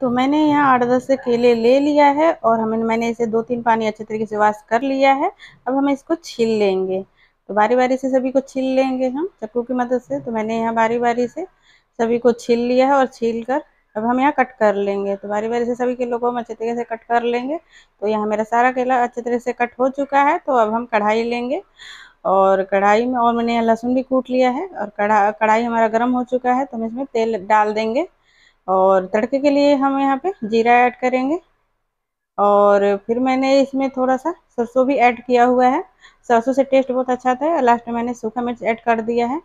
तो मैंने यहाँ आठ दस से केले ले लिया है और हमें मैंने इसे दो तीन पानी अच्छे तरीके से वाश कर लिया है अब हम इसको छील लेंगे तो बारी बारी से सभी को छील लेंगे हम चक्कू की मदद से तो मैंने यहाँ बारी बारी से सभी को छील लिया है और छील कर अब हम यहाँ कट कर लेंगे तो बारी बारी से सभी के लोगों हम अच्छे तरीके से कट कर लेंगे तो यहाँ मेरा सारा केला अच्छे तरीके से कट हो चुका है तो अब हम कढ़ाई लेंगे और कढ़ाई में और मैंने यहाँ लहसुन भी कूट लिया है और कढ़ा कढ़ाई हमारा गर्म हो चुका है तो हम इसमें तेल डाल देंगे और तड़के के लिए हम यहाँ पे जीरा ऐड करेंगे और फिर मैंने इसमें थोड़ा सा सरसों भी ऐड किया हुआ है सरसों से टेस्ट बहुत अच्छा था लास्ट में मैंने सूखा मिर्च ऐड कर दिया है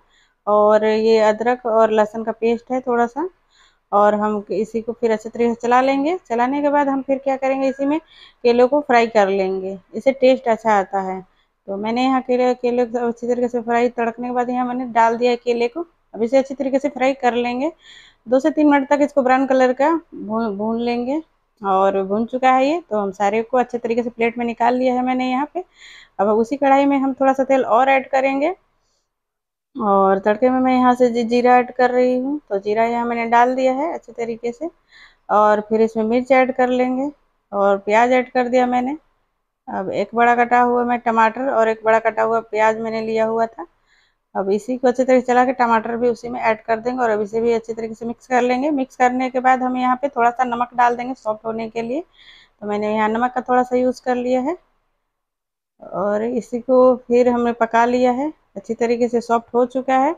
और ये अदरक और लहसुन का पेस्ट है थोड़ा सा और हम इसी को फिर अच्छे तरीके से चला लेंगे चलाने के बाद हम फिर क्या करेंगे इसी में केलों को फ्राई कर लेंगे इससे टेस्ट अच्छा आता है तो मैंने यहाँ केले केले अच्छी तरीके से फ्राई तड़कने के बाद यहाँ मैंने डाल दिया है केले को अब इसे अच्छी तरीके से फ्राई कर लेंगे दो से तीन मिनट तक इसको ब्राउन कलर का भून भून लेंगे और भून चुका है ये तो हम सारे को अच्छे तरीके से प्लेट में निकाल लिया है मैंने यहाँ पे अब उसी कढ़ाई में हम थोड़ा सा तेल और ऐड करेंगे और तड़के में मैं यहाँ से जीरा ऐड कर रही हूँ तो जीरा यहाँ मैंने डाल दिया है अच्छे तरीके से और फिर इसमें मिर्च ऐड कर लेंगे और प्याज ऐड कर दिया मैंने अब एक बड़ा कटा हुआ मैं टमाटर और एक बड़ा कटा हुआ प्याज मैंने लिया हुआ था अब इसी को अच्छे तरीके से चला के टमाटर भी उसी में ऐड कर देंगे और अब इसे भी अच्छे तरीके से मिक्स कर लेंगे मिक्स करने के बाद हम यहाँ पे थोड़ा सा नमक डाल देंगे सॉफ्ट होने के लिए तो मैंने यहाँ नमक का थोड़ा सा यूज़ कर लिया है और इसी को फिर हमने पका लिया है अच्छी तरीके से सॉफ्ट हो चुका है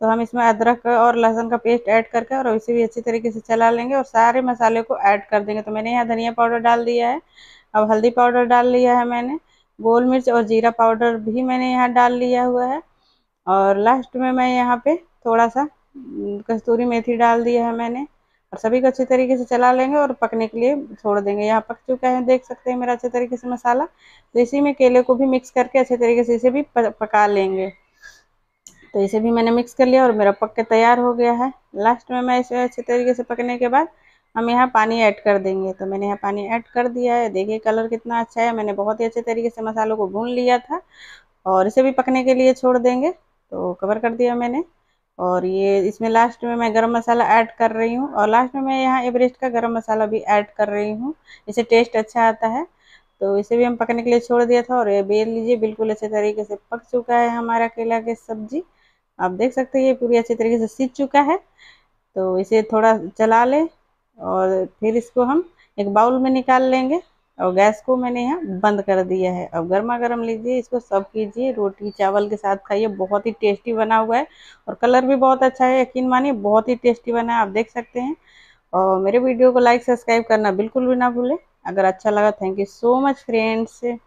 तो हम इसमें अदरक और लहसुन का पेस्ट ऐड करके और इसे भी अच्छी तरीके से चला लेंगे और सारे मसाले को ऐड कर देंगे तो मैंने यहाँ धनिया पाउडर डाल दिया है अब हल्दी पाउडर डाल लिया है मैंने गोल मिर्च और जीरा पाउडर भी मैंने यहाँ डाल लिया हुआ है और लास्ट में मैं यहाँ पे थोड़ा सा कस्तूरी मेथी डाल दिया है मैंने और सभी को अच्छी तरीके से चला लेंगे और पकने के लिए छोड़ देंगे यहाँ पक चुका है देख सकते हैं मेरा अच्छे तरीके से मसाला तो इसी में केले को भी मिक्स करके अच्छे तरीके से इसे भी पका लेंगे तो इसे भी मैंने मिक्स कर लिया और मेरा पक के तैयार हो गया है लास्ट में मैं इसे अच्छे तरीके से पकने के बाद हम यहाँ पानी ऐड कर देंगे तो मैंने यहाँ पानी ऐड कर दिया है देखिए कलर कितना अच्छा है मैंने बहुत ही अच्छे तरीके से मसालों को भून लिया था और इसे भी पकने के लिए छोड़ देंगे तो कवर कर दिया मैंने और ये इसमें लास्ट में मैं गरम मसाला ऐड कर रही हूँ और लास्ट में मैं यहाँ एवरेस्ट का गरम मसाला भी ऐड कर रही हूँ इसे टेस्ट अच्छा आता है तो इसे भी हम पकने के लिए छोड़ दिया था और ये बेल लीजिए बिल्कुल अच्छे तरीके से पक चुका है हमारा केला के सब्जी आप देख सकते हैं ये पूरी अच्छे तरीके से सीख चुका है तो इसे थोड़ा चला लें और फिर इसको हम एक बाउल में निकाल लेंगे और गैस को मैंने यहाँ बंद कर दिया है अब गर्मा गर्म लीजिए इसको सब कीजिए रोटी चावल के साथ खाइए बहुत ही टेस्टी बना हुआ है और कलर भी बहुत अच्छा है यकीन मानिए बहुत ही टेस्टी बना है आप देख सकते हैं और मेरे वीडियो को लाइक सब्सक्राइब करना बिल्कुल भी ना भूलें अगर अच्छा लगा thank you so much friends